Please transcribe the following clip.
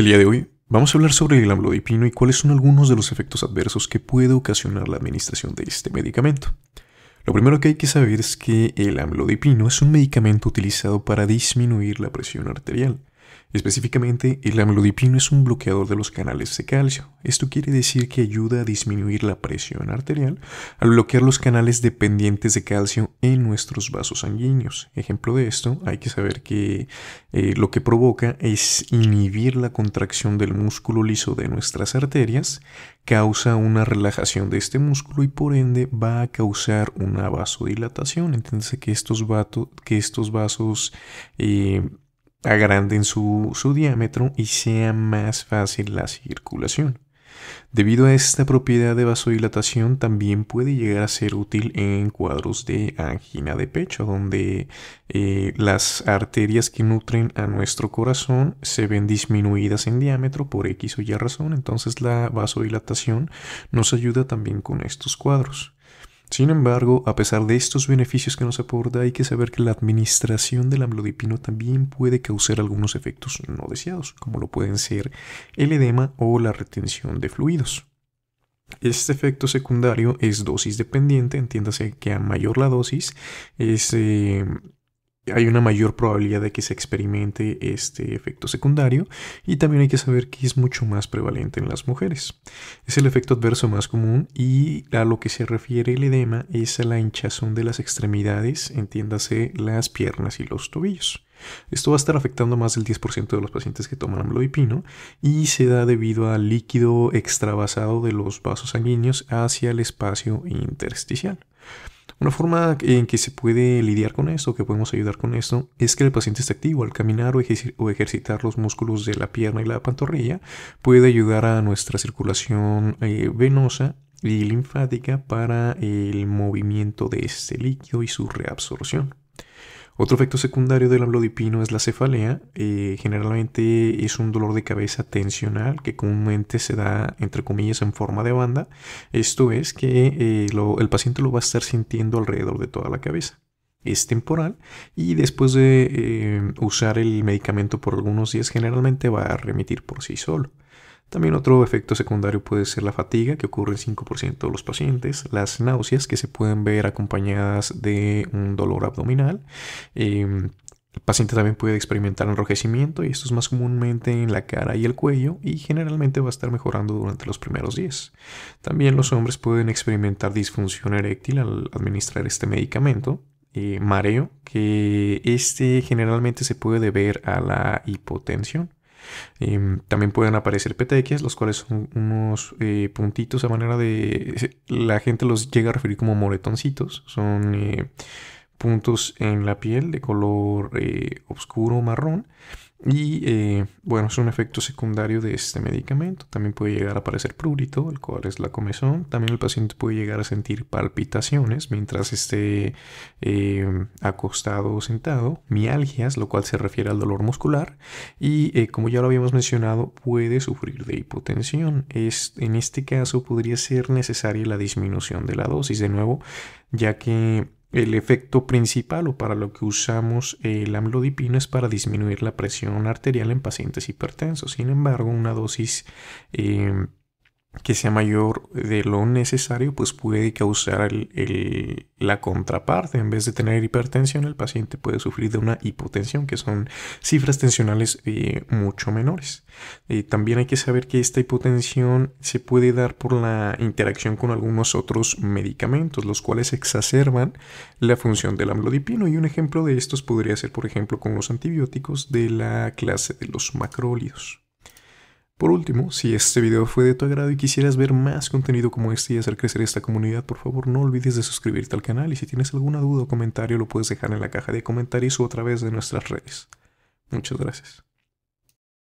El día de hoy vamos a hablar sobre el amlodipino y cuáles son algunos de los efectos adversos que puede ocasionar la administración de este medicamento. Lo primero que hay que saber es que el amlodipino es un medicamento utilizado para disminuir la presión arterial. Específicamente, el amlodipino es un bloqueador de los canales de calcio. Esto quiere decir que ayuda a disminuir la presión arterial al bloquear los canales dependientes de calcio en nuestros vasos sanguíneos. Ejemplo de esto, hay que saber que eh, lo que provoca es inhibir la contracción del músculo liso de nuestras arterias, causa una relajación de este músculo y por ende va a causar una vasodilatación. Entonces que estos, que estos vasos eh, agranden su, diámetro y sea más fácil la circulación. Debido a esta propiedad de vasodilatación también puede llegar a ser útil en cuadros de angina de pecho, donde eh, las arterias que nutren a nuestro corazón se ven disminuidas en diámetro por X o Y razón, entonces la vasodilatación nos ayuda también con estos cuadros. Sin embargo, a pesar de estos beneficios que nos aporta, hay que saber que la administración del amlodipino también puede causar algunos efectos no deseados, como lo pueden ser el edema o la retención de fluidos. Este efecto secundario es dosis dependiente, entiéndase que a mayor la dosis es... Eh, hay una mayor probabilidad de que se experimente este efecto secundario y también hay que saber que es mucho más prevalente en las mujeres. Es el efecto adverso más común y a lo que se refiere el edema es a la hinchazón de las extremidades, entiéndase las piernas y los tobillos. Esto va a estar afectando a más del 10% de los pacientes que toman amlodipino y se da debido al líquido extravasado de los vasos sanguíneos hacia el espacio intersticial. Una forma en que se puede lidiar con esto, que podemos ayudar con esto, es que el paciente esté activo. Al caminar o, ejercitar los músculos de la pierna y la pantorrilla, puede ayudar a nuestra circulación eh, venosa y linfática para el movimiento de este líquido y su reabsorción. Otro efecto secundario del amlodipino es la cefalea. Eh, generalmente es un dolor de cabeza tensional que comúnmente se da, entre comillas, en forma de banda. Esto es que eh, el paciente lo va a estar sintiendo alrededor de toda la cabeza es temporal y después de eh, usar el medicamento por algunos días generalmente va a remitir por sí solo. También otro efecto secundario puede ser la fatiga, que ocurre en 5% de los pacientes, las náuseas, que se pueden ver acompañadas de un dolor abdominal. Em, el paciente también puede experimentar enrojecimiento y esto es más comúnmente en la cara y el cuello y generalmente va a estar mejorando durante los primeros días. También los hombres pueden experimentar disfunción eréctil al administrar este medicamento. Eh, mareo, que este generalmente se puede deber a la hipotensión también pueden aparecer petequias, los cuales son unos eh, puntitos a manera de... La gente los llega a referir como moretoncitos. Son eh, puntos en la piel de color eh, oscuro marrón y eh, bueno, es un efecto secundario de este medicamento. También puede llegar a aparecer prurito, el cual es la comezón. También el paciente puede llegar a sentir palpitaciones mientras esté em, acostado o sentado. Mialgias, lo cual se refiere al dolor muscular. Y eh, como ya lo habíamos mencionado, puede sufrir de hipotensión. Es, en este caso podría ser necesaria la disminución de la dosis. De nuevo, ya que el efecto principal o para lo que usamos el amlodipino es para disminuir la presión arterial en pacientes hipertensos. Sin embargo, una dosis eh, que sea mayor de lo necesario, pues puede causar la contraparte. En vez de tener hipertensión, el paciente puede sufrir de una hipotensión, que son cifras tensionales eh, mucho menores. Eh, también hay que saber que esta hipotensión se puede dar por la interacción con algunos otros medicamentos, los cuales exacerban la función del amlodipino. Y un ejemplo de estos podría ser, por ejemplo, con los antibióticos de la clase de los macrólidos. Por último, si este video fue de tu agrado y quisieras ver más contenido como este y hacer crecer esta comunidad, por favor no olvides de suscribirte al canal y si tienes alguna duda o comentario lo puedes dejar en la caja de comentarios o a través de nuestras redes. Muchas gracias.